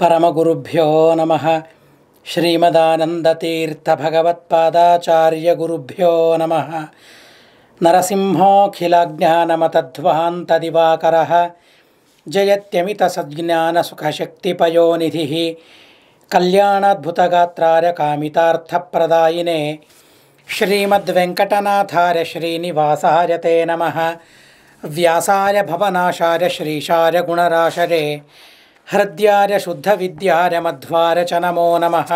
परमगुरुभ्यो नमः श्रीमदानन्दतीर्थभगवत्पादाचार्यगुरुभ्यो नमः नरसिंहोऽखिलज्ञानमतध्वान्तदिवाकरः जयत्यमितसज्ज्ञानसुखशक्तिपयोनिधिः कल्याणाद्भुतगात्रार्यकामितार्थप्रदायिने कामितार्थप्रदायिने श्रीमद्वेङ्कटनाथार्य श्रीनिवासार्य ते नमः व्यासाय भवनाशार्य श्रीशार्य गुणराशरे हृद्यार्यशुद्धविद्यार्यमध्वार्य च नमो नम नमः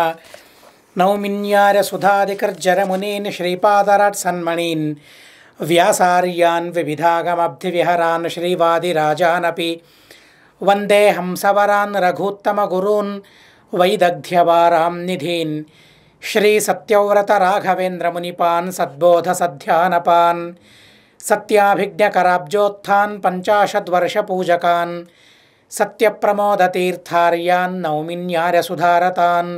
नौमिन्यार्यसुधादिकर्जरमुनीन् श्रीपादराट्सन्मणीन् व्यासार्यान् विविधागमब्धिविहरान् श्रीवादिराजानपि वन्दे हंसवरान् रघूत्तमगुरून् वैदग्ध्यवारां निधीन् श्रीसत्यव्रतराघवेन्द्रमुनिपान् सद्बोधसध्यानपान् सत्याभिज्ञकराब्जोत्थान् पञ्चाशद्वर्षपूजकान् सत्य सत्यप्रमोदतीर्थार्यान्नौमिन्यारसुधारतान्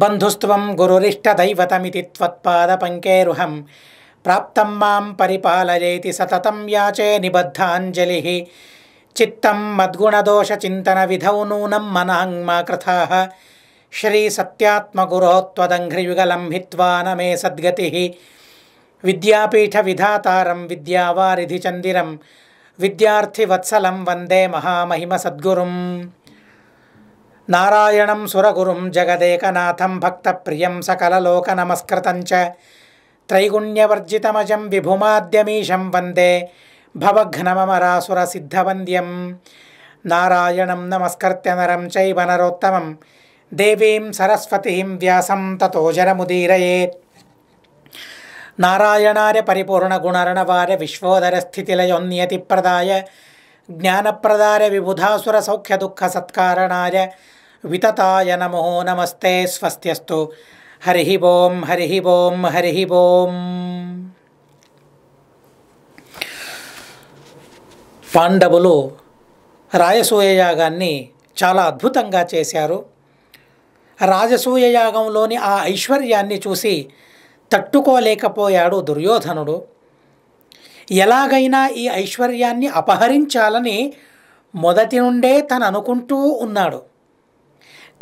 बन्धुस्त्वं गुरुरिष्टदैवतमिति त्वत्पादपङ्केरुहं प्राप्तं मां परिपालयेति सततं याचे निबद्धाञ्जलिः चित्तं मद्गुणदोषचिन्तनविधौ नूनं मनहङ्मा कृथाः श्रीसत्यात्मगुरोः त्वदङ्घ्रियुगलं हित्वा न मे सद्गतिः विद्यापीठविधातारं विद्यावारिधिचन्दिरं విద్యార్థి వత్సలం వందే మహామహిమ సద్గురుం నారాయణం సురగురుం జగదేకనాథం భక్తప్రియం సకలలోకనమస్కృతంచ త్రైగుణ్యవర్జితమజం విభుమాద్యమీశం వందే భవఘ్నమరాసురసిద్ధవంద్యం నారాయణం నమస్కృత్య నరం చైవ నరోత్తమం దేవీం సరస్వతీం వ్యాసం తతో జనముదీరయేత్ నారాయణార్య పరిపూర్ణ గుణరణవార విశ్వోదర స్థితిలయొన్యతిప్రదాయ జ్ఞానప్రదార విబుధాసుర సౌఖ్య దుఃఖ సత్కారణాయ వితతాయ నమో నమస్తే స్వస్తిస్తు హరి ఓం హరి ఓం హరి ఓం పాండవులు రాయసూయ చాలా అద్భుతంగా చేశారు రాజసూయయాగంలోని ఆ ఐశ్వర్యాన్ని చూసి తట్టుకోలేకపోయాడు దుర్యోధనుడు ఎలాగైనా ఈ ఐశ్వర్యాన్ని అపహరించాలని మొదటి నుండే తను అనుకుంటూ ఉన్నాడు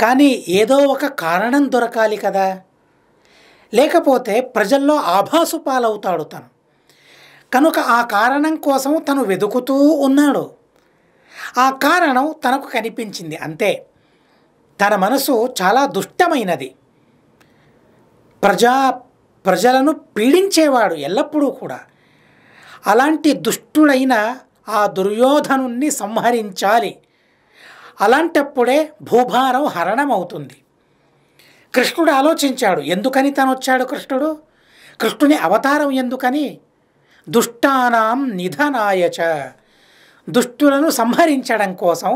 కానీ ఏదో ఒక కారణం దొరకాలి కదా లేకపోతే ప్రజల్లో ఆభాసు పాలవుతాడు తను కనుక ఆ కారణం కోసం తను వెతుకుతూ ఉన్నాడు ఆ కారణం తనకు కనిపించింది అంతే తన మనసు చాలా దుష్టమైనది ప్రజా ప్రజలను పీడించేవాడు ఎల్లప్పుడూ కూడా అలాంటి దుష్టుడైన ఆ దుర్యోధను సంహరించాలి అలాంటప్పుడే భూభారం హరణమవుతుంది కృష్ణుడు ఆలోచించాడు ఎందుకని తను వచ్చాడు కృష్ణుడు కృష్ణుని అవతారం ఎందుకని దుష్టానాం నిధనాయచ దుష్టులను సంహరించడం కోసం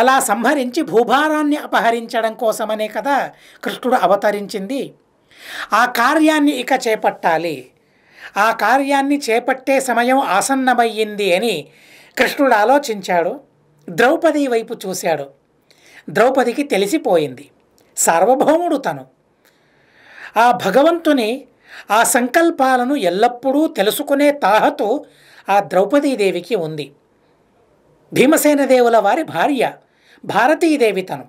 అలా సంహరించి భూభారాన్ని అపహరించడం కోసమనే కదా కృష్ణుడు అవతరించింది ఆ కార్యాన్ని ఇక చేపట్టాలి ఆ కార్యాన్ని చేపట్టే సమయం ఆసన్నమయ్యింది అని కృష్ణుడు ఆలోచించాడు ద్రౌపది వైపు చూశాడు ద్రౌపదికి తెలిసిపోయింది సార్వభౌముడు తను ఆ భగవంతుని ఆ సంకల్పాలను ఎల్లప్పుడూ తెలుసుకునే తాహతు ఆ ద్రౌపదీదేవికి ఉంది భీమసేనదేవుల వారి భార్య భారతీదేవి తను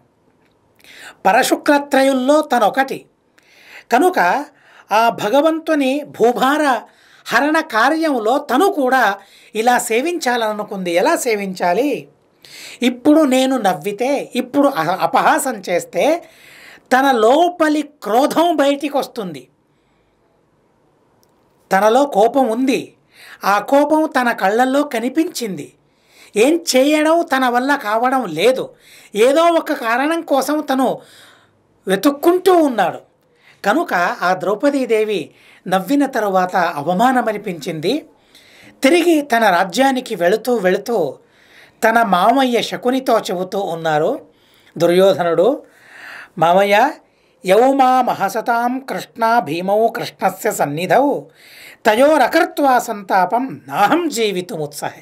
పరశుక్లత్రయుల్లో తనొకటి కనుక ఆ భగవంతుని భూభార హరణ కార్యంలో తను కూడా ఇలా సేవించాలనుకుంది ఎలా సేవించాలి ఇప్పుడు నేను నవ్వితే ఇప్పుడు అపహాసం చేస్తే తన లోపలి క్రోధం బయటికి వస్తుంది తనలో కోపం ఉంది ఆ కోపం తన కళ్ళల్లో కనిపించింది ఏం చేయడం తన వల్ల కావడం లేదు ఏదో ఒక కారణం కోసం తను వెతుక్కుంటూ ఉన్నాడు కనుక ఆ ద్రౌపదీదేవి నవ్విన తరువాత అవమానమనిపించింది తిరిగి తన రాజ్యానికి వెళుతూ వెళుతూ తన మామయ్య శకునితో చెబుతూ ఉన్నారు దుర్యోధనుడు మామయ్య యౌమా మహసతాం కృష్ణ భీమౌ కృష్ణస్య సన్నిధౌ తయోరకర్త్వా సంతాపం నాహం జీవితుముత్సహే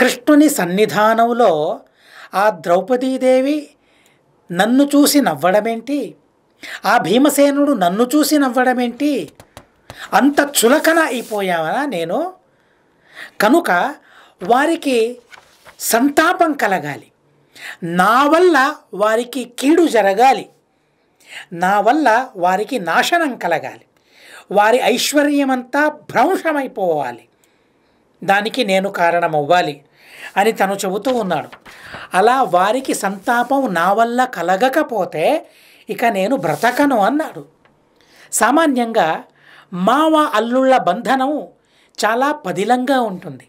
కృష్ణుని సన్నిధానంలో ఆ ద్రౌపదీదేవి నన్ను చూసి నవ్వడమేంటి ఆ భీమసేనుడు నన్ను చూసి నవ్వడమేంటి అంత చులకన అయిపోయావనా నేను కనుక వారికి సంతాపం కలగాలి నా వల్ల వారికి కీడు జరగాలి నా వల్ల వారికి నాశనం కలగాలి వారి ఐశ్వర్యమంతా భ్రంశమైపోవాలి దానికి నేను కారణమవ్వాలి అని తను చెబుతూ ఉన్నాడు అలా వారికి సంతాపం నా వల్ల కలగకపోతే ఇక నేను బ్రతకను అన్నాడు సామాన్యంగా మావ అల్లుళ్ళ బంధనం చాలా పదిలంగా ఉంటుంది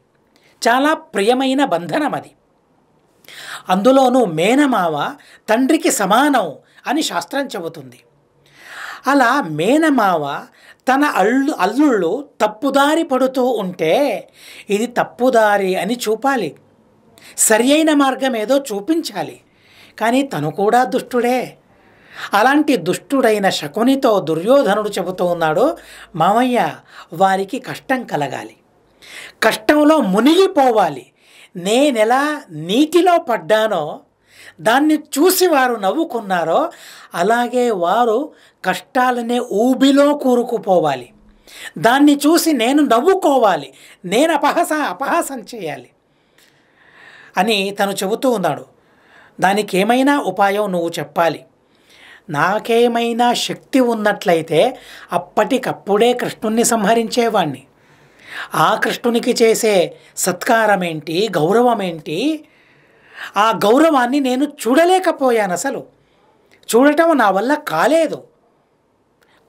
చాలా ప్రియమైన బంధనం అది అందులోనూ మేనమావ తండ్రికి సమానం అని శాస్త్రం చెబుతుంది అలా మేనమావ తన అల్లు అల్లుళ్ళు తప్పుదారి పడుతూ ఉంటే ఇది తప్పుదారి అని చూపాలి సరి అయిన మార్గం ఏదో చూపించాలి కానీ తను కూడా దుష్టుడే అలాంటి దుష్టుడైన శకునితో దుర్యోధనుడు చెబుతూ ఉన్నాడు మామయ్య వారికి కష్టం కలగాలి కష్టంలో మునిగిపోవాలి నేనెలా నీటిలో పడ్డానో దాన్ని చూసి వారు నవ్వుకున్నారో అలాగే వారు కష్టాలనే ఊబిలో కూరుకుపోవాలి దాన్ని చూసి నేను నవ్వుకోవాలి నేను అపహస అపహాసం చేయాలి అని తను చెబుతూ ఉన్నాడు దానికి ఏమైనా ఉపాయం నువ్వు చెప్పాలి నాకేమైనా శక్తి ఉన్నట్లయితే అప్పటికప్పుడే కృష్ణుణ్ణి సంహరించేవాణ్ణి ఆ కృష్ణునికి చేసే సత్కారమేంటి గౌరవమేంటి ఆ గౌరవాన్ని నేను చూడలేకపోయాను అసలు చూడటం నా వల్ల కాలేదు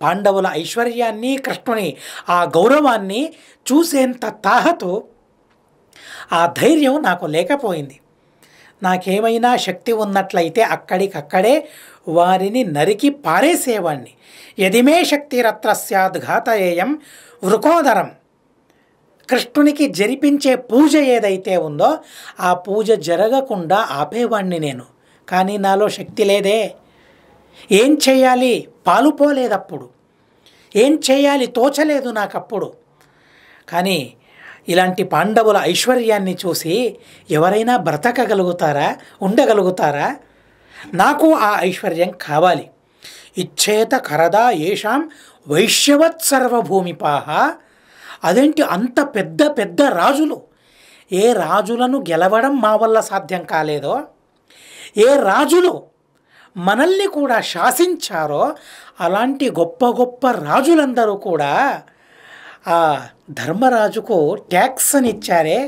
పాండవుల ఐశ్వర్యాన్ని కృష్ణుని ఆ గౌరవాన్ని చూసేంత తాహతు ఆ ధైర్యం నాకు లేకపోయింది నాకేమైనా శక్తి ఉన్నట్లయితే అక్కడికక్కడే వారిని నరికి పారేసేవాణ్ణి యదిమే శక్తిరత్ర సత్ ఘాతయేయం వృకోదరం కృష్ణునికి జరిపించే పూజ ఏదైతే ఉందో ఆ పూజ జరగకుండా ఆపేవాణ్ణి నేను కానీ నాలో శక్తి లేదే ఏం చేయాలి పాలుపోలేదప్పుడు ఏం చేయాలి తోచలేదు నాకప్పుడు కానీ ఇలాంటి పాండవుల ఐశ్వర్యాన్ని చూసి ఎవరైనా బ్రతకగలుగుతారా ఉండగలుగుతారా నాకు ఆ ఐశ్వర్యం కావాలి ఇచ్చేత కరదా ఏషాం వైశ్యవత్ సర్వభూమిపాహ అదేంటి అంత పెద్ద పెద్ద రాజులు ఏ రాజులను గెలవడం మా వల్ల సాధ్యం కాలేదో ఏ రాజులు మనల్ని కూడా శాసించారో అలాంటి గొప్ప గొప్ప రాజులందరూ కూడా ఆ ధర్మరాజుకు ట్యాక్స్ అని ఇచ్చారే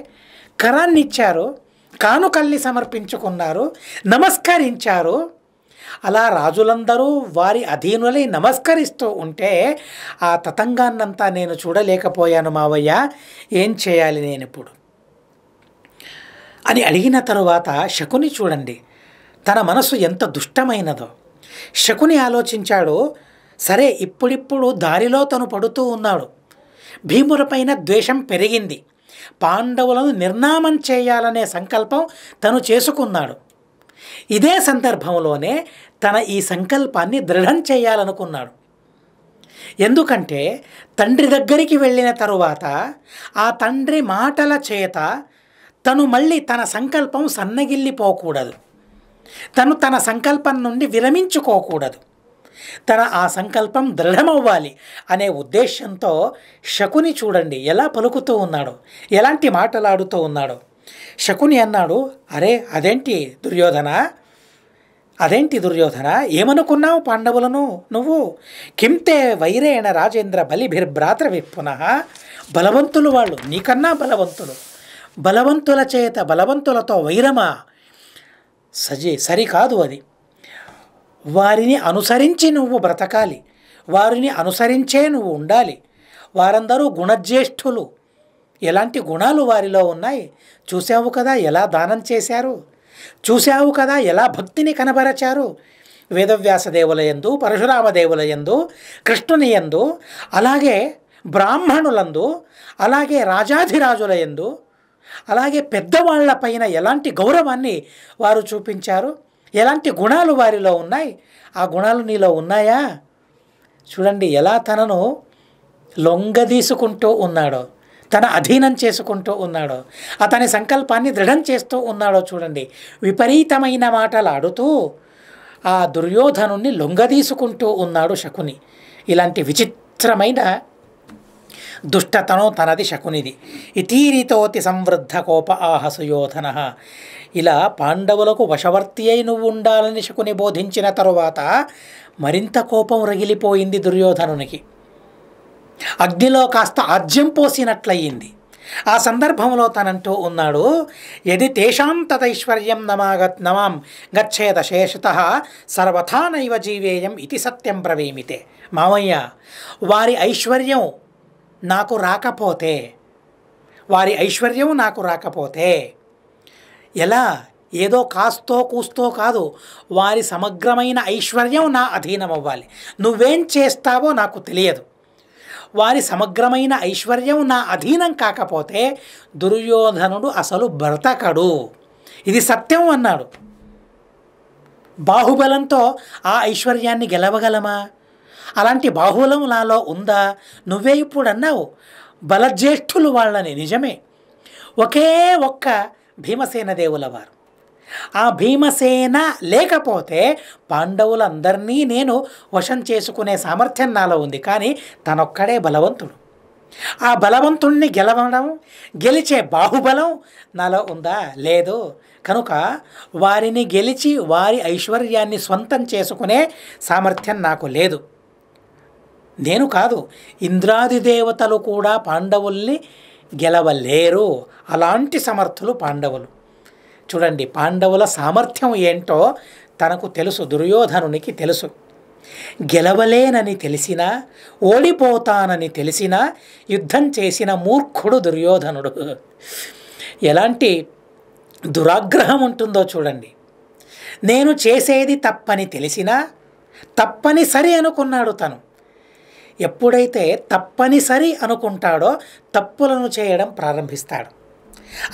కరాన్ని ఇచ్చారు కానుకల్ని సమర్పించుకున్నారు నమస్కరించారు అలా రాజులందరూ వారి అధీనులై నమస్కరిస్తూ ఉంటే ఆ తతంగాన్నంతా నేను చూడలేకపోయాను మావయ్య ఏం చేయాలి నేను ఇప్పుడు అని అడిగిన తరువాత శకుని చూడండి తన మనసు ఎంత దుష్టమైనదో శకుని ఆలోచించాడు సరే ఇప్పుడిప్పుడు దారిలో తను పడుతూ ఉన్నాడు భీములపైన ద్వేషం పెరిగింది పాండవులను నిర్నామం చేయాలనే సంకల్పం తను చేసుకున్నాడు ఇదే సందర్భంలోనే తన ఈ సంకల్పాన్ని దృఢం చేయాలనుకున్నాడు ఎందుకంటే తండ్రి దగ్గరికి వెళ్ళిన తరువాత ఆ తండ్రి మాటల చేత తను మళ్ళీ తన సంకల్పం సన్నగిల్లిపోకూడదు తను తన సంకల్పం నుండి విరమించుకోకూడదు తన ఆ సంకల్పం దృఢమవ్వాలి అనే ఉద్దేశంతో శకుని చూడండి ఎలా పలుకుతూ ఉన్నాడు ఎలాంటి మాటలాడుతూ ఉన్నాడు శకుని అన్నాడు అరే అదేంటి దుర్యోధన అదేంటి దుర్యోధన ఏమనుకున్నావు పాండవులను నువ్వు కింతే వైరేణ రాజేంద్ర బలిభిర్భ్రాతృ విప్పున బలవంతులు వాళ్ళు నీకన్నా బలవంతులు బలవంతుల చేత బలవంతులతో వైరమా సజీ సరికాదు అది వారిని అనుసరించి నువ్వు బ్రతకాలి వారిని అనుసరించే నువ్వు ఉండాలి వారందరూ గుణజ్యేష్ఠులు ఎలాంటి గుణాలు వారిలో ఉన్నాయి చూసావు కదా ఎలా దానం చేశారు చూశావు కదా ఎలా భక్తిని కనబరచారు వేదవ్యాసదేవుల ఎందు పరశురామదేవుల ఎందు కృష్ణుని ఎందు అలాగే బ్రాహ్మణులందు అలాగే రాజాధిరాజుల ఎందు అలాగే పెద్దవాళ్ల పైన ఎలాంటి గౌరవాన్ని వారు చూపించారు ఎలాంటి గుణాలు వారిలో ఉన్నాయి ఆ గుణాలు నీలో ఉన్నాయా చూడండి ఎలా తనను లొంగదీసుకుంటూ ఉన్నాడో తన అధీనం చేసుకుంటూ ఉన్నాడో అతని సంకల్పాన్ని దృఢం చేస్తూ ఉన్నాడో చూడండి విపరీతమైన మాటలాడుతూ ఆ దుర్యోధను లొంగదీసుకుంటూ ఉన్నాడు శకుని ఇలాంటి విచిత్రమైన దుష్టతను తనది శకునిది ఇతీరితోతి సంవృద్ధ కోప ఆహసుయోధన ఇలా పాండవులకు వశవర్తి అయి నువ్వు ఉండాలని శకుని బోధించిన తరువాత మరింత కోపం రగిలిపోయింది దుర్యోధనునికి అగ్నిలో కాస్త ఆజ్యం పోసినట్లయింది ఆ సందర్భంలో తనంటూ ఉన్నాడు యది తేషాం తదైశ్వర్యం నమాగత్ నమాం గచ్చేద శేషత సర్వథా నైవ జీవేయం ఇది సత్యం ప్రవేమితే మామయ్య వారి ఐశ్వర్యం నాకు రాకపోతే వారి ఐశ్వర్యం నాకు రాకపోతే ఎలా ఏదో కాస్తో కూస్తో కాదు వారి సమగ్రమైన ఐశ్వర్యం నా అధీనం అవ్వాలి నువ్వేం చేస్తావో నాకు తెలియదు వారి సమగ్రమైన ఐశ్వర్యం నా అధీనం కాకపోతే దుర్యోధనుడు అసలు బ్రతకడు ఇది సత్యం అన్నాడు బాహుబలంతో ఆ ఐశ్వర్యాన్ని గెలవగలమా అలాంటి బాహుబలం నాలో ఉందా నువ్వే ఇప్పుడు అన్నావు బలజ్యేష్ఠులు వాళ్ళని నిజమే ఒకే ఒక్క భీమసేన దేవుల వారు ఆ భీమసేన లేకపోతే పాండవులందరినీ నేను వశం చేసుకునే సామర్థ్యం నాలో ఉంది కానీ తనొక్కడే బలవంతుడు ఆ బలవంతుణ్ణి గెలవడం గెలిచే బాహుబలం నాలో ఉందా లేదు కనుక వారిని గెలిచి వారి ఐశ్వర్యాన్ని స్వంతం చేసుకునే సామర్థ్యం నాకు లేదు నేను కాదు ఇంద్రాది దేవతలు కూడా పాండవుల్ని గెలవలేరు అలాంటి సమర్థులు పాండవులు చూడండి పాండవుల సామర్థ్యం ఏంటో తనకు తెలుసు దుర్యోధనునికి తెలుసు గెలవలేనని తెలిసినా ఓడిపోతానని తెలిసినా యుద్ధం చేసిన మూర్ఖుడు దుర్యోధనుడు ఎలాంటి దురాగ్రహం ఉంటుందో చూడండి నేను చేసేది తప్పని తెలిసినా తప్పనిసరి అనుకున్నాడు తను ఎప్పుడైతే తప్పనిసరి అనుకుంటాడో తప్పులను చేయడం ప్రారంభిస్తాడు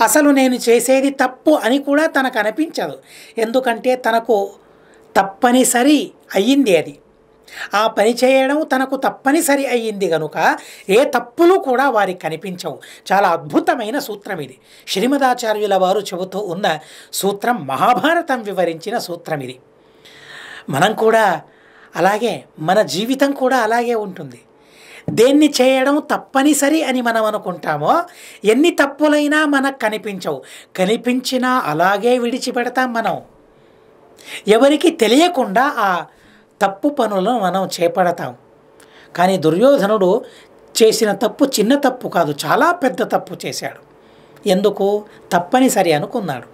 అసలు నేను చేసేది తప్పు అని కూడా తనకు అనిపించదు ఎందుకంటే తనకు తప్పనిసరి అయ్యింది అది ఆ పని చేయడం తనకు తప్పనిసరి అయ్యింది కనుక ఏ తప్పులు కూడా వారికి కనిపించవు చాలా అద్భుతమైన సూత్రం ఇది శ్రీమదాచార్యుల వారు చెబుతూ ఉన్న సూత్రం మహాభారతం వివరించిన సూత్రం ఇది మనం కూడా అలాగే మన జీవితం కూడా అలాగే ఉంటుంది దేన్ని చేయడం తప్పనిసరి అని మనం అనుకుంటామో ఎన్ని తప్పులైనా మనకు కనిపించవు కనిపించినా అలాగే విడిచిపెడతాం మనం ఎవరికి తెలియకుండా ఆ తప్పు పనులను మనం చేపడతాం కానీ దుర్యోధనుడు చేసిన తప్పు చిన్న తప్పు కాదు చాలా పెద్ద తప్పు చేశాడు ఎందుకు తప్పనిసరి అనుకున్నాడు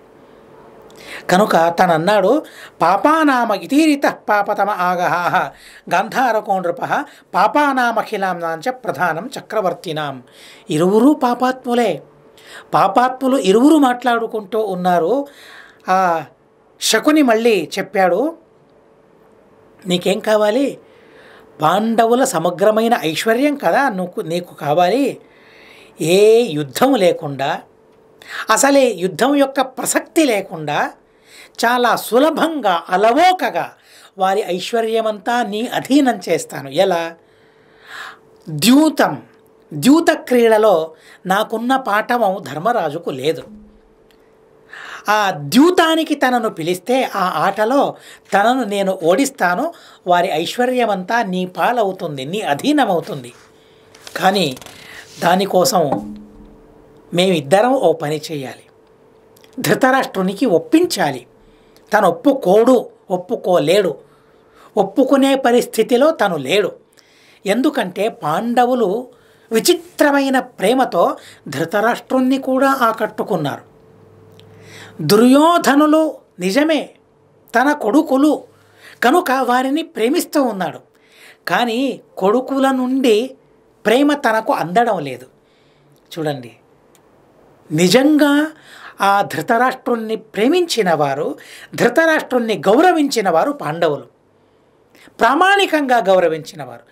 కనుక తనన్నాడు పాపానామ ఇతీరిత పాపతమ ఆగహాహ గంధారకోండృప పాపానామఖిలాంనాంచ ప్రధానం చక్రవర్తినాం ఇరువురు పాపాత్ములే పాపాత్ములు ఇరువురు మాట్లాడుకుంటూ ఉన్నారు ఆ శకుని మళ్ళీ చెప్పాడు నీకేం కావాలి పాండవుల సమగ్రమైన ఐశ్వర్యం కదా నువ్వు నీకు కావాలి ఏ యుద్ధం లేకుండా అసలే యుద్ధం యొక్క ప్రసక్తి లేకుండా చాలా సులభంగా అలవోకగా వారి ఐశ్వర్యమంతా నీ అధీనం చేస్తాను ఎలా ద్యూతం ద్యూత క్రీడలో నాకున్న పాఠవం ధర్మరాజుకు లేదు ఆ ద్యూతానికి తనను పిలిస్తే ఆ ఆటలో తనను నేను ఓడిస్తాను వారి ఐశ్వర్యమంతా నీ పాలవుతుంది నీ అధీనమవుతుంది కానీ దానికోసం మేమిద్దరం ఓ పని చేయాలి ధృతరాష్ట్రునికి ఒప్పించాలి తను ఒప్పుకోడు ఒప్పుకోలేడు ఒప్పుకునే పరిస్థితిలో తను లేడు ఎందుకంటే పాండవులు విచిత్రమైన ప్రేమతో ధృతరాష్ట్రుణ్ణి కూడా ఆకట్టుకున్నారు దుర్యోధనులు నిజమే తన కొడుకులు కనుక వారిని ప్రేమిస్తూ ఉన్నాడు కానీ కొడుకుల నుండి ప్రేమ తనకు అందడం లేదు చూడండి నిజంగా ఆ ధృతరాష్ట్రుణ్ణి ప్రేమించిన వారు ధృతరాష్ట్రుణ్ణి గౌరవించిన వారు పాండవులు ప్రామాణికంగా గౌరవించిన వారు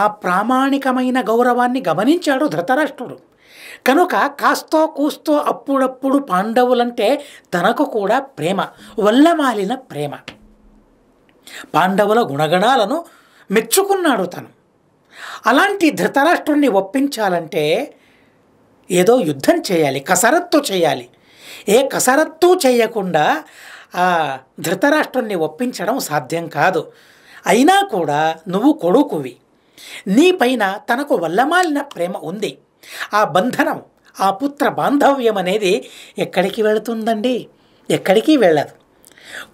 ఆ ప్రామాణికమైన గౌరవాన్ని గమనించాడు ధృతరాష్ట్రుడు కనుక కాస్తో కూస్తో అప్పుడప్పుడు పాండవులంటే తనకు కూడా ప్రేమ వల్లమాలిన ప్రేమ పాండవుల గుణగణాలను మెచ్చుకున్నాడు తను అలాంటి ధృతరాష్ట్రుణ్ణి ఒప్పించాలంటే ఏదో యుద్ధం చేయాలి కసరత్తు చేయాలి ఏ కసరత్తు చేయకుండా ఆ ధృతరాష్ట్రుణ్ణి ఒప్పించడం సాధ్యం కాదు అయినా కూడా నువ్వు కొడుకువి నీపైన తనకు వల్లమాలిన ప్రేమ ఉంది ఆ బంధనం ఆ పుత్ర బాంధవ్యం అనేది ఎక్కడికి వెళుతుందండి ఎక్కడికి వెళ్ళదు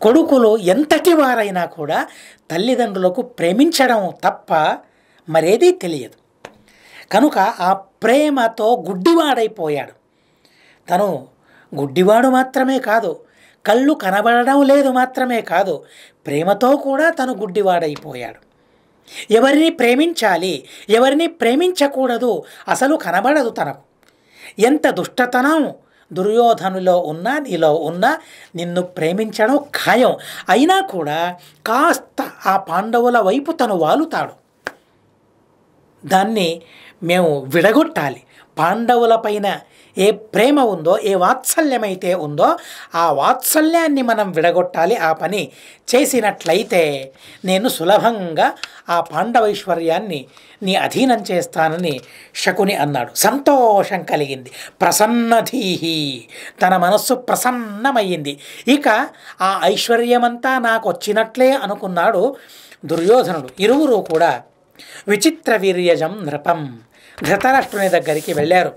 కొడుకులు ఎంతటి వారైనా కూడా తల్లిదండ్రులకు ప్రేమించడం తప్ప మరేదీ తెలియదు కనుక ఆ ప్రేమతో గుడ్డివాడైపోయాడు తను గుడ్డివాడు మాత్రమే కాదు కళ్ళు కనబడడం లేదు మాత్రమే కాదు ప్రేమతో కూడా తను గుడ్డివాడైపోయాడు ఎవరిని ప్రేమించాలి ఎవరిని ప్రేమించకూడదు అసలు కనబడదు తనకు ఎంత దుష్టతనం దుర్యోధనులో ఉన్నా నీలో ఉన్నా నిన్ను ప్రేమించడం ఖాయం అయినా కూడా కాస్త ఆ పాండవుల వైపు తను వాలుతాడు దాన్ని మేము విడగొట్టాలి పాండవులపైన ఏ ప్రేమ ఉందో ఏ వాత్సల్యమైతే ఉందో ఆ వాత్సల్యాన్ని మనం విడగొట్టాలి ఆ పని చేసినట్లయితే నేను సులభంగా ఆ పాండవైశ్వర్యాన్ని నీ అధీనం చేస్తానని శకుని అన్నాడు సంతోషం కలిగింది ప్రసన్నధీహి తన మనస్సు ప్రసన్నమయ్యింది ఇక ఆ ఐశ్వర్యమంతా నాకు వచ్చినట్లే అనుకున్నాడు దుర్యోధనుడు ఇరువురు కూడా విచిత్ర వీర్యజం నృపం ధృతరాష్ట్రుని దగ్గరికి వెళ్ళారు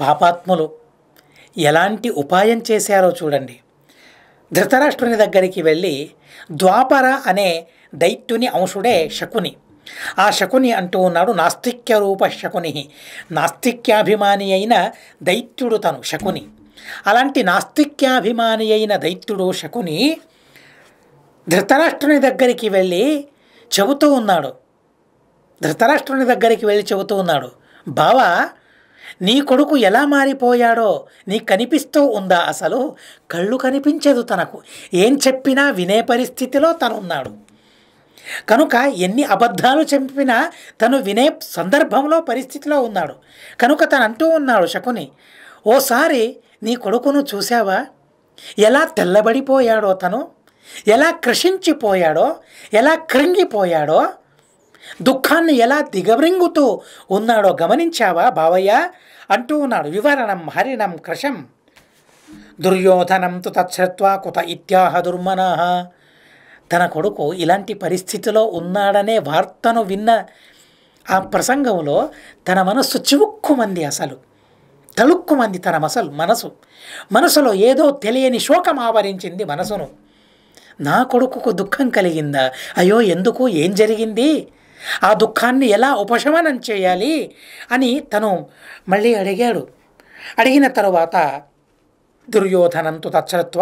పాపాత్ములు ఎలాంటి ఉపాయం చేశారో చూడండి ధృతరాష్ట్రుని దగ్గరికి వెళ్ళి ద్వాపర అనే దైత్యుని అంశుడే శకుని ఆ శకుని అంటూ ఉన్నాడు నాస్తిక్య రూప శకుని నాస్తిక్యాభిమాని అయిన దైత్యుడు తను శకుని అలాంటి నాస్తిక్యాభిమాని అయిన దైత్యుడు శకుని ధృతరాష్ట్రుని దగ్గరికి వెళ్ళి చెబుతూ ఉన్నాడు ధృతరాష్ట్రుని దగ్గరికి వెళ్ళి చెబుతూ ఉన్నాడు బావా నీ కొడుకు ఎలా మారిపోయాడో నీ కనిపిస్తూ ఉందా అసలు కళ్ళు కనిపించదు తనకు ఏం చెప్పినా వినే పరిస్థితిలో తనున్నాడు కనుక ఎన్ని అబద్ధాలు చెప్పినా తను వినే సందర్భంలో పరిస్థితిలో ఉన్నాడు కనుక తను అంటూ ఉన్నాడు శకుని ఓసారి నీ కొడుకును చూశావా ఎలా తెల్లబడిపోయాడో తను ఎలా కృషించిపోయాడో ఎలా కృంగిపోయాడో దుఃఖాన్ని ఎలా దిగబ్రింగుతూ ఉన్నాడో గమనించావా బావయ్య అంటూ ఉన్నాడు వివరణం హరిణం కృషం దుర్యోధనం తు తచ్చత్వా కుత ఇత్యాహ దుర్మనాహ తన కొడుకు ఇలాంటి పరిస్థితిలో ఉన్నాడనే వార్తను విన్న ఆ ప్రసంగంలో తన మనస్సు చివుక్కుమంది అసలు తలుక్కుమంది తన మసలు మనసు మనసులో ఏదో తెలియని శోకం ఆవరించింది మనసును నా కొడుకుకు దుఃఖం కలిగిందా అయ్యో ఎందుకు ఏం జరిగింది ఆ దుఃఖాన్ని ఎలా ఉపశమనం చేయాలి అని తను మళ్ళీ అడిగాడు అడిగిన తరువాత దుర్యోధనంతు తచ్చరత్వ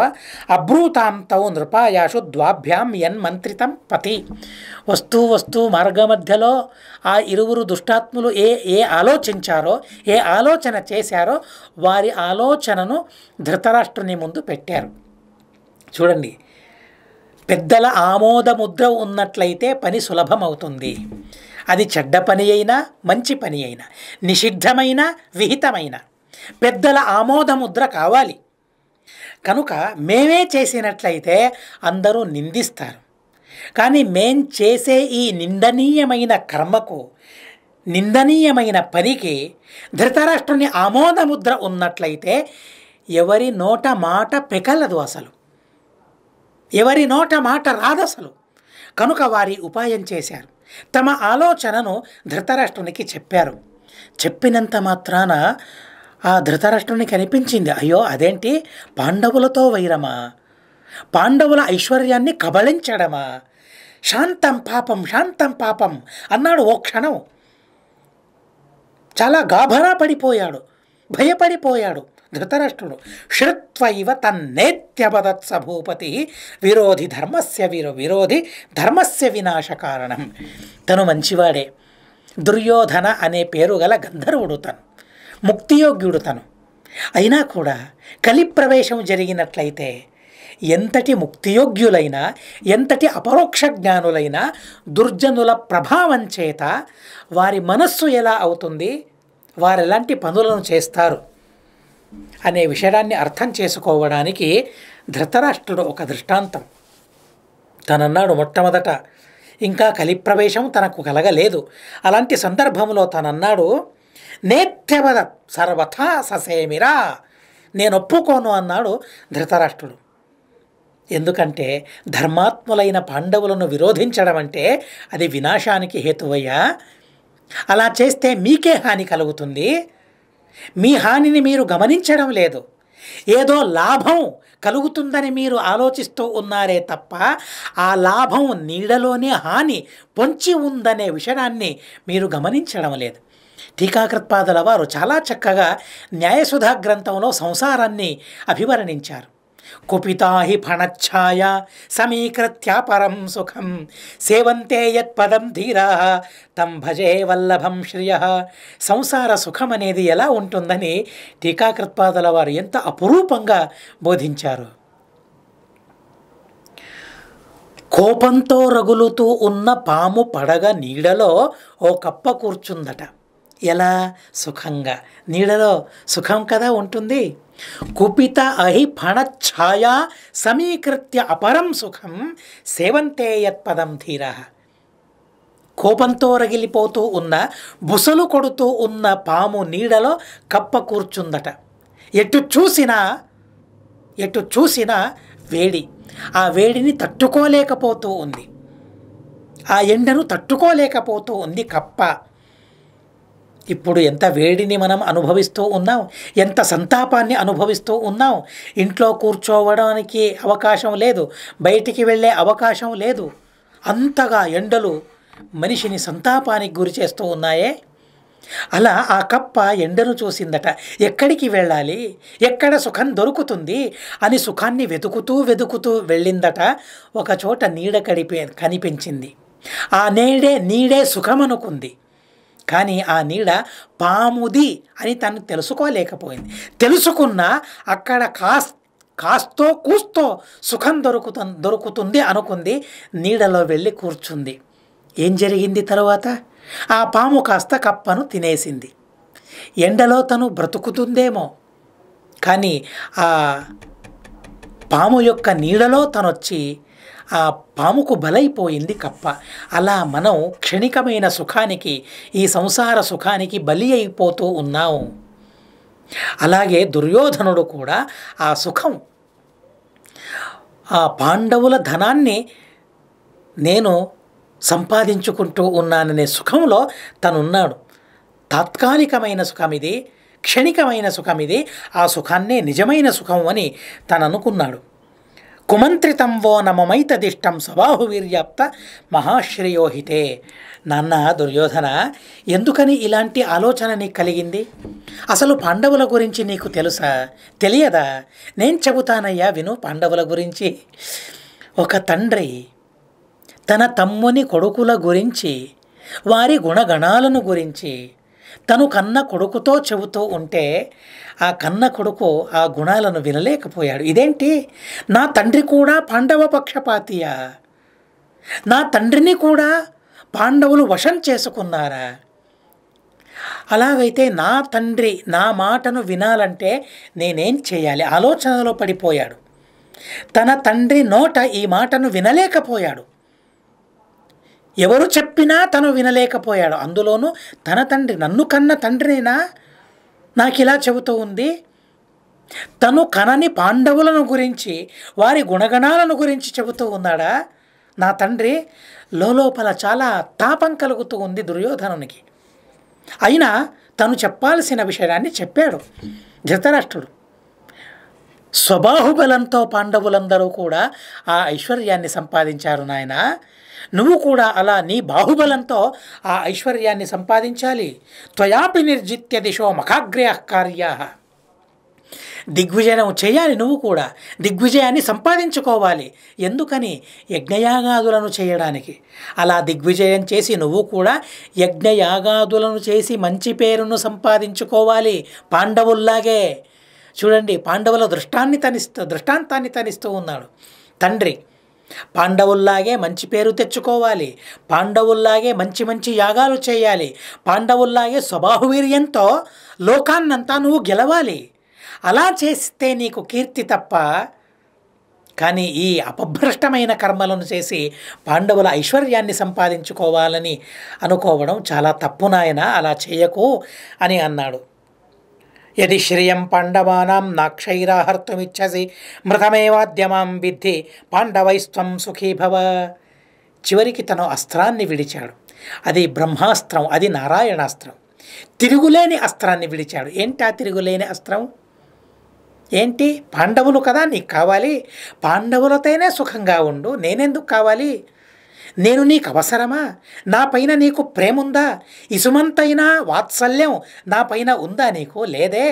అబ్రూతాం నృపాయాషు ద్వాభ్యాం యన్మంత్రితం పతి వస్తూ వస్తూ మార్గ మధ్యలో ఆ ఇరువురు దుష్టాత్ములు ఏ ఏ ఆలోచించారో ఏ ఆలోచన చేశారో వారి ఆలోచనను ధృతరాష్ట్రుని ముందు పెట్టారు చూడండి పెద్దల ఆమోదముద్ర ఉన్నట్లయితే పని సులభమవుతుంది అది చెడ్డ పని అయినా మంచి పని అయినా నిషిద్ధమైన విహితమైన పెద్దల ఆమోదముద్ర కావాలి కనుక మేమే చేసినట్లయితే అందరూ నిందిస్తారు కానీ మేం చేసే ఈ నిందనీయమైన కర్మకు నిందనీయమైన పనికి ధృతరాష్ట్రుని ఆమోదముద్ర ఉన్నట్లయితే ఎవరి నోట మాట పెకలదు అసలు ఎవరి నోట మాట రాదసలు కనుక వారి ఉపాయం చేశారు తమ ఆలోచనను ధృతరాష్ట్రునికి చెప్పారు చెప్పినంత మాత్రాన ఆ ధృతరాష్ట్రుని కనిపించింది అయ్యో అదేంటి పాండవులతో వైరమా పాండవుల ఐశ్వర్యాన్ని కబళించడమా శాంతం పాపం శాంతం పాపం అన్నాడు ఓ క్షణం చాలా గాభరా పడిపోయాడు భయపడిపోయాడు ధృతరాష్ట్రుడు శృత్వైవ తన్నేత్యవదత్స భూపతి విరోధి ధర్మస్య విరో విరోధి ధర్మస్య వినాశ కారణం తను మంచివాడే దుర్యోధన అనే పేరు గల గంధర్వుడు తను ముక్తియోగ్యుడు తను అయినా కూడా కలిప్రవేశం జరిగినట్లయితే ఎంతటి ముక్తియోగ్యులైనా ఎంతటి అపరోక్ష జ్ఞానులైనా దుర్జనుల ప్రభావం చేత వారి మనస్సు ఎలా అవుతుంది వారెలాంటి పనులను చేస్తారు అనే విషయాన్ని అర్థం చేసుకోవడానికి ధృతరాష్ట్రుడు ఒక దృష్టాంతం తనన్నాడు మొట్టమొదట ఇంకా కలిప్రవేశం తనకు కలగలేదు అలాంటి సందర్భంలో తనన్నాడు నేత్యవద సర్వథా ససేమిరా నేను ఒప్పుకోను అన్నాడు ధృతరాష్ట్రుడు ఎందుకంటే ధర్మాత్ములైన పాండవులను విరోధించడం అంటే అది వినాశానికి హేతువయ్యా అలా చేస్తే మీకే హాని కలుగుతుంది మీ హానిని మీరు గమనించడం లేదు ఏదో లాభం కలుగుతుందని మీరు ఆలోచిస్తూ ఉన్నారే తప్ప ఆ లాభం నీడలోనే హాని పొంచి ఉందనే విషయాన్ని మీరు గమనించడం లేదు టీకాకృత్పాదుల వారు చాలా చక్కగా న్యాయసుధా గ్రంథంలో సంసారాన్ని అభివర్ణించారు కుపితాహి హి ఫణఛాయ సమీకృత్యాపరం సుఖం సేవంతే యత్పదం ధీరా తం భజే వల్లభం శ్రియ సంసార సుఖం అనేది ఎలా ఉంటుందని టీకాకృత్పాదుల వారు ఎంత అపురూపంగా బోధించారు కోపంతో రగులుతూ ఉన్న పాము పడగ నీడలో ఓ కప్ప కూర్చుందట ఎలా సుఖంగా నీడలో సుఖం కదా ఉంటుంది కుపిత అహి ఫణఛాయా సమీకృత్య అపరం సుఖం సేవంతే యత్పదం ధీర కోపంతో రగిలిపోతూ ఉన్న బుసలు కొడుతూ ఉన్న పాము నీడలో కప్ప కూర్చుందట ఎటు చూసినా ఎటు చూసినా వేడి ఆ వేడిని తట్టుకోలేకపోతూ ఉంది ఆ ఎండను తట్టుకోలేకపోతూ ఉంది కప్ప ఇప్పుడు ఎంత వేడిని మనం అనుభవిస్తూ ఉన్నాం ఎంత సంతాపాన్ని అనుభవిస్తూ ఉన్నాం ఇంట్లో కూర్చోవడానికి అవకాశం లేదు బయటికి వెళ్ళే అవకాశం లేదు అంతగా ఎండలు మనిషిని సంతాపానికి గురి చేస్తూ ఉన్నాయే అలా ఆ కప్ప ఎండను చూసిందట ఎక్కడికి వెళ్ళాలి ఎక్కడ సుఖం దొరుకుతుంది అని సుఖాన్ని వెతుకుతూ వెతుకుతూ వెళ్ళిందట ఒకచోట నీడ కడిపే కనిపించింది ఆ నీడే నీడే సుఖం అనుకుంది కానీ ఆ నీడ పాముది అని తను తెలుసుకోలేకపోయింది తెలుసుకున్నా అక్కడ కాస్ కాస్తో కూస్తో సుఖం దొరుకుతు దొరుకుతుంది అనుకుంది నీడలో వెళ్ళి కూర్చుంది ఏం జరిగింది తర్వాత ఆ పాము కాస్త కప్పను తినేసింది ఎండలో తను బ్రతుకుతుందేమో కానీ ఆ పాము యొక్క నీడలో తనొచ్చి ఆ పాముకు బలైపోయింది కప్ప అలా మనం క్షణికమైన సుఖానికి ఈ సంసార సుఖానికి బలి అయిపోతూ ఉన్నాము అలాగే దుర్యోధనుడు కూడా ఆ సుఖం ఆ పాండవుల ధనాన్ని నేను సంపాదించుకుంటూ ఉన్నాననే సుఖంలో తనున్నాడు తాత్కాలికమైన సుఖం ఇది క్షణికమైన సుఖం ఇది ఆ సుఖాన్నే నిజమైన సుఖం అని తను అనుకున్నాడు కుమంత్రితం వో నమమైతదిష్టం స్వబాహువీర్యాప్త మహాశ్రేయోహితే నాన్న దుర్యోధన ఎందుకని ఇలాంటి ఆలోచన నీకు కలిగింది అసలు పాండవుల గురించి నీకు తెలుసా తెలియదా నేను చెబుతానయ్యా విను పాండవుల గురించి ఒక తండ్రి తన తమ్ముని కొడుకుల గురించి వారి గుణగణాలను గురించి తను కన్న కొడుకుతో చెబుతూ ఉంటే ఆ కన్న కొడుకు ఆ గుణాలను వినలేకపోయాడు ఇదేంటి నా తండ్రి కూడా పాండవ పక్షపాతియా నా తండ్రిని కూడా పాండవులు వశం చేసుకున్నారా అలాగైతే నా తండ్రి నా మాటను వినాలంటే నేనేం చేయాలి ఆలోచనలో పడిపోయాడు తన తండ్రి నోట ఈ మాటను వినలేకపోయాడు ఎవరు చెప్పినా తను వినలేకపోయాడు అందులోనూ తన తండ్రి నన్ను కన్న తండ్రినైనా నాకు ఇలా చెబుతూ ఉంది తను కనని పాండవులను గురించి వారి గుణగణాలను గురించి చెబుతూ ఉన్నాడా నా తండ్రి లోపల చాలా తాపం కలుగుతూ ఉంది దుర్యోధనునికి అయినా తను చెప్పాల్సిన విషయాన్ని చెప్పాడు ధృతరాష్ట్రుడు స్వబాహుబలంతో పాండవులందరూ కూడా ఆ ఐశ్వర్యాన్ని సంపాదించారు నాయన నువ్వు కూడా అలా నీ బాహుబలంతో ఆ ఐశ్వర్యాన్ని సంపాదించాలి త్వయాపి నిర్జిత్య దిశో మఖాగ్రే కార్యా దిగ్విజయం చేయాలి నువ్వు కూడా దిగ్విజయాన్ని సంపాదించుకోవాలి ఎందుకని యజ్ఞయాగాదులను చేయడానికి అలా దిగ్విజయం చేసి నువ్వు కూడా యజ్ఞయాగాదులను చేసి మంచి పేరును సంపాదించుకోవాలి పాండవుల్లాగే చూడండి పాండవుల దృష్టాన్ని తనిస్తూ దృష్టాంతాన్ని తనిస్తూ ఉన్నాడు తండ్రి పాండవుల్లాగే మంచి పేరు తెచ్చుకోవాలి పాండవుల్లాగే మంచి మంచి యాగాలు చేయాలి పాండవుల్లాగే స్వభావీర్యంతో లోకాన్నంతా నువ్వు గెలవాలి అలా చేస్తే నీకు కీర్తి తప్ప కానీ ఈ అపభ్రష్టమైన కర్మలను చేసి పాండవుల ఐశ్వర్యాన్ని సంపాదించుకోవాలని అనుకోవడం చాలా తప్పు నాయన అలా చేయకు అని అన్నాడు యది శ్రియం పాండవానాం నాక్షైరాహర్తుమిచ్చసి మృతమేవాద్యమాం విద్ధి పాండవైస్త్వం సుఖీభవ చివరికి తను అస్త్రాన్ని విడిచాడు అది బ్రహ్మాస్త్రం అది నారాయణాస్త్రం తిరుగులేని అస్త్రాన్ని విడిచాడు ఏంటా తిరుగులేని అస్త్రం ఏంటి పాండవులు కదా నీకు కావాలి పాండవులతోనే సుఖంగా ఉండు నేనెందుకు కావాలి నేను నీకు అవసరమా నా పైన నీకు ప్రేముందా ఇసుమంతైనా వాత్సల్యం నా పైన ఉందా నీకు లేదే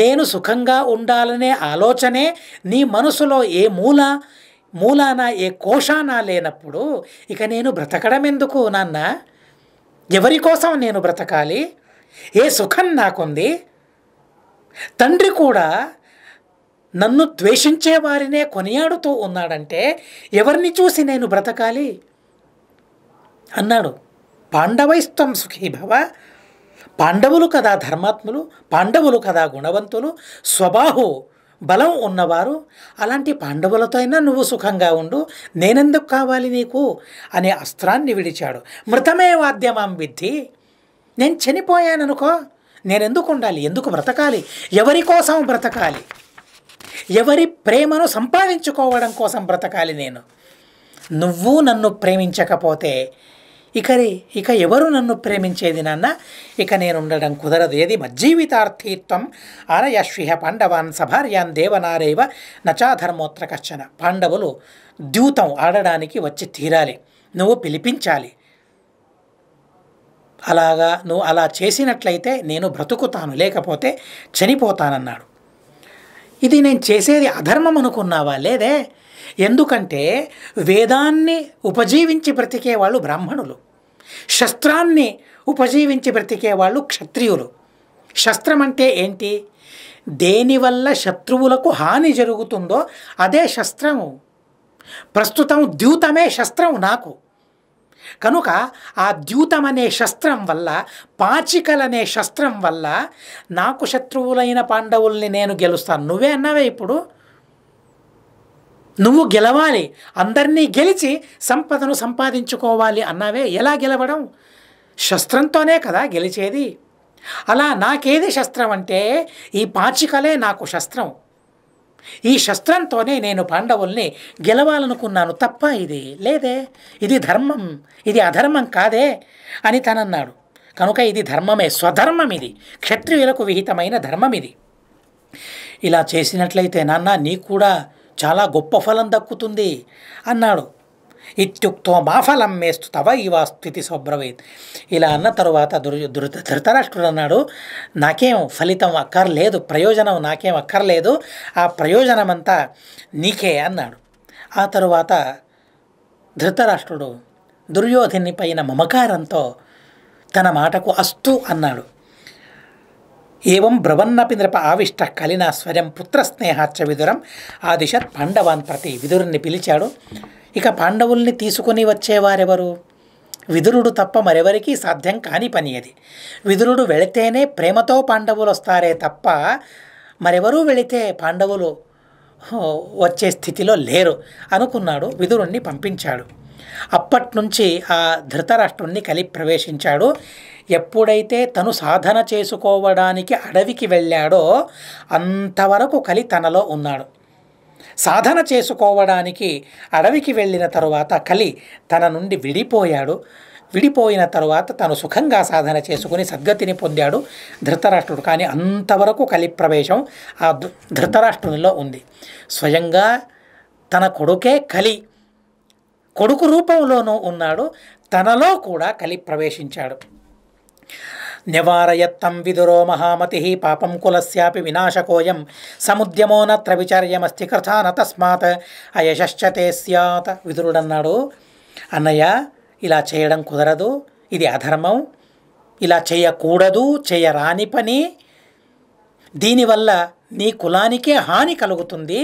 నేను సుఖంగా ఉండాలనే ఆలోచనే నీ మనసులో ఏ మూల మూలాన ఏ కోశాన లేనప్పుడు ఇక నేను బ్రతకడం ఎందుకు నాన్న ఎవరి కోసం నేను బ్రతకాలి ఏ సుఖం నాకుంది తండ్రి కూడా నన్ను ద్వేషించే వారినే కొనియాడుతూ ఉన్నాడంటే ఎవరిని చూసి నేను బ్రతకాలి అన్నాడు పాండవైస్తం సుఖీభవ పాండవులు కదా ధర్మాత్ములు పాండవులు కదా గుణవంతులు స్వబాహు బలం ఉన్నవారు అలాంటి పాండవులతో అయినా నువ్వు సుఖంగా ఉండు నేనెందుకు కావాలి నీకు అనే అస్త్రాన్ని విడిచాడు మృతమే వాద్యమాం విద్ధి నేను చనిపోయాననుకో నేనెందుకు ఉండాలి ఎందుకు బ్రతకాలి ఎవరి కోసం బ్రతకాలి ఎవరి ప్రేమను సంపాదించుకోవడం కోసం బ్రతకాలి నేను నువ్వు నన్ను ప్రేమించకపోతే ఇక ఇక ఎవరు నన్ను ప్రేమించేది నాన్న ఇక నేను ఉండడం కుదరదు ఏది మజ్జీవితార్థీత్వం ఆనయశ్విహ పాండవాన్ సభార్యాన్ దేవనారేవ నచాధర్మోత్ర కశ్చన పాండవులు ద్యూతం ఆడడానికి వచ్చి తీరాలి నువ్వు పిలిపించాలి అలాగా నువ్వు అలా చేసినట్లయితే నేను బ్రతుకుతాను లేకపోతే చనిపోతానన్నాడు ఇది నేను చేసేది అధర్మం అనుకున్నావా లేదే ఎందుకంటే వేదాన్ని ఉపజీవించి బ్రతికే వాళ్ళు బ్రాహ్మణులు శస్త్రాన్ని ఉపజీవించి బ్రతికే వాళ్ళు క్షత్రియులు శస్త్రం అంటే ఏంటి దేనివల్ల శత్రువులకు హాని జరుగుతుందో అదే శస్త్రము ప్రస్తుతం ద్యూతమే శస్త్రం నాకు కనుక ఆ ద్యూతం అనే శస్త్రం వల్ల పాచికలనే శస్త్రం వల్ల నాకు శత్రువులైన పాండవుల్ని నేను గెలుస్తాను నువ్వే అన్నావే ఇప్పుడు నువ్వు గెలవాలి అందరినీ గెలిచి సంపదను సంపాదించుకోవాలి అన్నావే ఎలా గెలవడం శస్త్రంతోనే కదా గెలిచేది అలా నాకేది శస్త్రం అంటే ఈ పాచికలే నాకు శస్త్రం ఈ శస్త్రంతోనే నేను పాండవుల్ని గెలవాలనుకున్నాను తప్ప ఇది లేదే ఇది ధర్మం ఇది అధర్మం కాదే అని తనన్నాడు కనుక ఇది ధర్మమే స్వధర్మం ఇది క్షత్రియులకు విహితమైన ధర్మం ఇది ఇలా చేసినట్లయితే నాన్న నీకు కూడా చాలా గొప్ప ఫలం దక్కుతుంది అన్నాడు ఇత్యుక్తో మేస్తు తవ ఇవా స్థితి శుభ్రవేత్ ఇలా అన్న తరువాత దురు ధృతరాష్ట్రుడు అన్నాడు నాకేం ఫలితం అక్కర్లేదు ప్రయోజనం నాకేం అక్కర్లేదు ఆ ప్రయోజనమంతా నీకే అన్నాడు ఆ తరువాత ధృతరాష్ట్రుడు దుర్యోధని పైన మమకారంతో తన మాటకు అస్తు అన్నాడు ఏం బ్రవన్నపి నృప ఆవిష్ట కలినా స్వరం పుత్రస్నేహాచ విదురం ఆ దిశ పాండవాన్ ప్రతి విదురుణ్ణి పిలిచాడు ఇక పాండవుల్ని తీసుకుని వచ్చేవారెవరు విదురుడు తప్ప మరెవరికీ సాధ్యం కాని పని అది విదురుడు వెళితేనే ప్రేమతో పాండవులు వస్తారే తప్ప మరెవరూ వెళితే పాండవులు వచ్చే స్థితిలో లేరు అనుకున్నాడు విదురుణ్ణి పంపించాడు అప్పటి నుంచి ఆ ధృతరాష్ట్రుణ్ణి కలిపి ప్రవేశించాడు ఎప్పుడైతే తను సాధన చేసుకోవడానికి అడవికి వెళ్ళాడో అంతవరకు కలి తనలో ఉన్నాడు సాధన చేసుకోవడానికి అడవికి వెళ్ళిన తరువాత కలి తన నుండి విడిపోయాడు విడిపోయిన తరువాత తను సుఖంగా సాధన చేసుకుని సద్గతిని పొందాడు ధృతరాష్ట్రుడు కానీ అంతవరకు కలి ప్రవేశం ఆ ధృతరాష్ట్రునిలో ఉంది స్వయంగా తన కొడుకే కలి కొడుకు రూపంలోనూ ఉన్నాడు తనలో కూడా కలి ప్రవేశించాడు నివారయత్తం విదురో మహామతి పాపం కులస్యాపి వినాశకోయం సముద్యమో నత్ర విచార్యమస్తి కథా తస్మాత్ అయశ్చ సత్ విదురుడన్నాడు అన్నయ్య ఇలా చేయడం కుదరదు ఇది అధర్మం ఇలా చేయకూడదు చేయరాని పని దీనివల్ల నీ కులానికే హాని కలుగుతుంది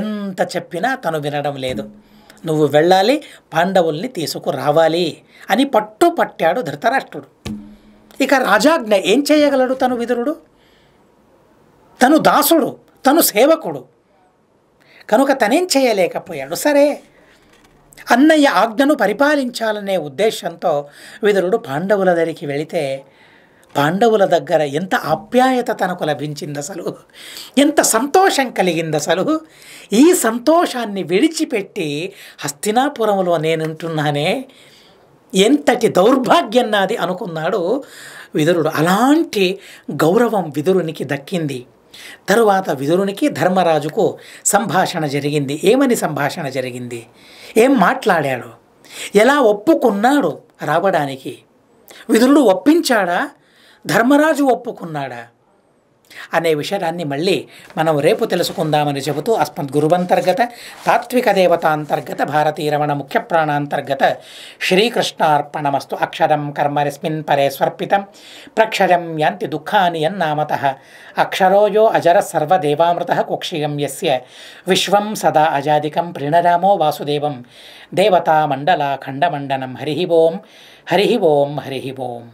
ఎంత చెప్పినా తను వినడం లేదు నువ్వు వెళ్ళాలి పాండవుల్ని తీసుకురావాలి అని పట్టుపట్టాడు ధృతరాష్ట్రుడు ఇక రాజాజ్ఞ ఏం చేయగలడు తను విదురుడు తను దాసుడు తను సేవకుడు కనుక తనేం చేయలేకపోయాడు సరే అన్నయ్య ఆజ్ఞను పరిపాలించాలనే ఉద్దేశంతో విదురుడు పాండవుల దగ్గరికి వెళితే పాండవుల దగ్గర ఎంత ఆప్యాయత తనకు లభించింది అసలు ఎంత సంతోషం కలిగింది అసలు ఈ సంతోషాన్ని విడిచిపెట్టి హస్తినాపురంలో నేనుంటున్నానే ఎంతటి దౌర్భాగ్యం నాది అనుకున్నాడు విదురుడు అలాంటి గౌరవం విదురునికి దక్కింది తరువాత విదురునికి ధర్మరాజుకు సంభాషణ జరిగింది ఏమని సంభాషణ జరిగింది ఏం మాట్లాడాడు ఎలా ఒప్పుకున్నాడు రావడానికి విదురుడు ఒప్పించాడా ధర్మరాజు ఒప్పుకున్నాడా అనే విషయాన్ని మళ్ళీ మనం రేపు తెలుసుకుందామని చెబుతూ అస్మద్ గురువంతర్గత తాత్విక దేవత అంతర్గత భారతీయ రమణ ముఖ్య ప్రాణాంతర్గత శ్రీకృష్ణార్పణమస్తు అక్షరం కర్మరస్మిన్ పరే స్వర్పితం ప్రక్షరం యాంతి దుఃఖాని యన్నామత అక్షరోయో అజర సర్వదేవామృత కుక్షియం ఎస్ విశ్వం సదా అజాదికం ప్రీణరామో వాసుదేవం దేవతామండలాఖండమండనం హరి ఓం హరి ఓం హరి ఓం